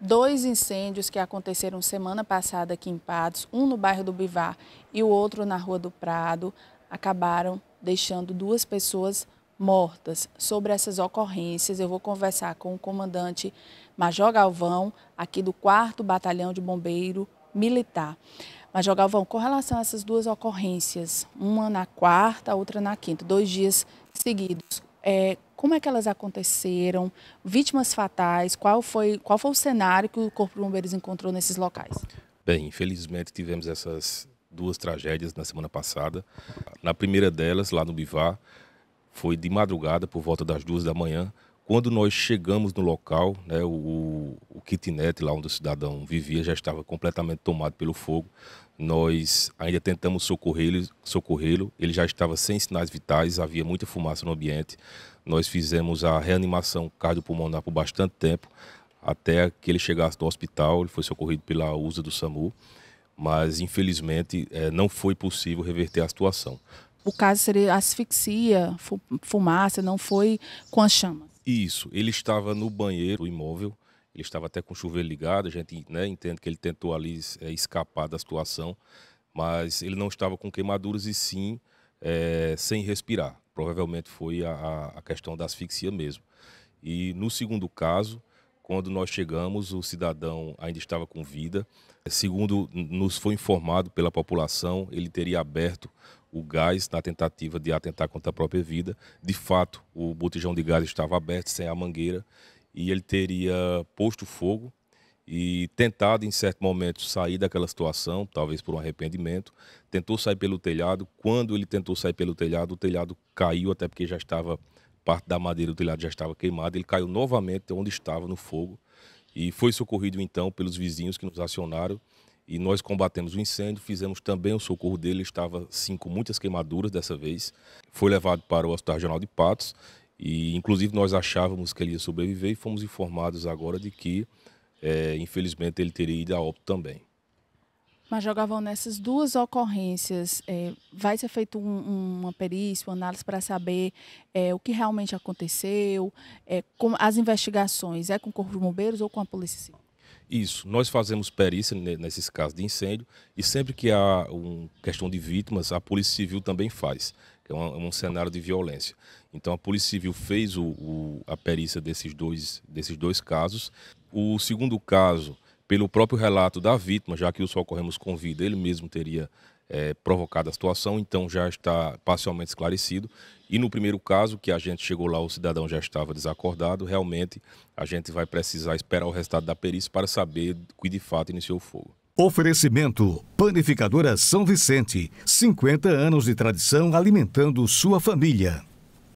dois incêndios que aconteceram semana passada aqui em Patos, um no bairro do Bivar e o outro na Rua do Prado, acabaram deixando duas pessoas mortas. Sobre essas ocorrências, eu vou conversar com o comandante Major Galvão, aqui do 4 Batalhão de Bombeiro Militar. Major Galvão, com relação a essas duas ocorrências, uma na quarta, outra na quinta, dois dias seguidos, é, como é que elas aconteceram, vítimas fatais, qual foi, qual foi o cenário que o Corpo de Bombeiros encontrou nesses locais? Bem, infelizmente tivemos essas duas tragédias na semana passada. Na primeira delas, lá no Bivar, foi de madrugada, por volta das duas da manhã, quando nós chegamos no local, né, o, o kitnet lá onde o cidadão vivia já estava completamente tomado pelo fogo. Nós ainda tentamos socorrê-lo, socorrê-lo. Ele já estava sem sinais vitais, havia muita fumaça no ambiente. Nós fizemos a reanimação cardiopulmonar por bastante tempo, até que ele chegasse no hospital. Ele foi socorrido pela USA do SAMU, mas infelizmente é, não foi possível reverter a situação o caso seria asfixia, fumaça, não foi com a chama. Isso, ele estava no banheiro imóvel, ele estava até com o chuveiro ligado, a gente né, entende que ele tentou ali é, escapar da situação, mas ele não estava com queimaduras e sim é, sem respirar. Provavelmente foi a, a questão da asfixia mesmo. E no segundo caso, quando nós chegamos, o cidadão ainda estava com vida. Segundo nos foi informado pela população, ele teria aberto o gás na tentativa de atentar contra a própria vida. De fato, o botijão de gás estava aberto, sem a mangueira, e ele teria posto fogo e tentado, em certo momento, sair daquela situação, talvez por um arrependimento. Tentou sair pelo telhado. Quando ele tentou sair pelo telhado, o telhado caiu, até porque já estava parte da madeira do telhado já estava queimada. Ele caiu novamente onde estava no fogo e foi socorrido então pelos vizinhos que nos acionaram e nós combatemos o incêndio, fizemos também o socorro dele, estava sim com muitas queimaduras dessa vez. Foi levado para o Hospital Regional de Patos e inclusive nós achávamos que ele ia sobreviver e fomos informados agora de que é, infelizmente ele teria ido a óbito também. Mas jogavam nessas duas ocorrências, é, vai ser feito um, uma perícia, uma análise para saber é, o que realmente aconteceu, é, com, as investigações é com o Corpo de Bombeiros ou com a Polícia Civil? Isso, nós fazemos perícia nesses casos de incêndio e sempre que há uma questão de vítimas, a Polícia Civil também faz, que é um, um cenário de violência. Então a Polícia Civil fez o, o, a perícia desses dois, desses dois casos. O segundo caso pelo próprio relato da vítima, já que o socorremos com vida, ele mesmo teria é, provocado a situação, então já está parcialmente esclarecido. E no primeiro caso, que a gente chegou lá, o cidadão já estava desacordado, realmente a gente vai precisar esperar o resultado da perícia para saber que de fato iniciou o fogo. Oferecimento Panificadora São Vicente, 50 anos de tradição alimentando sua família.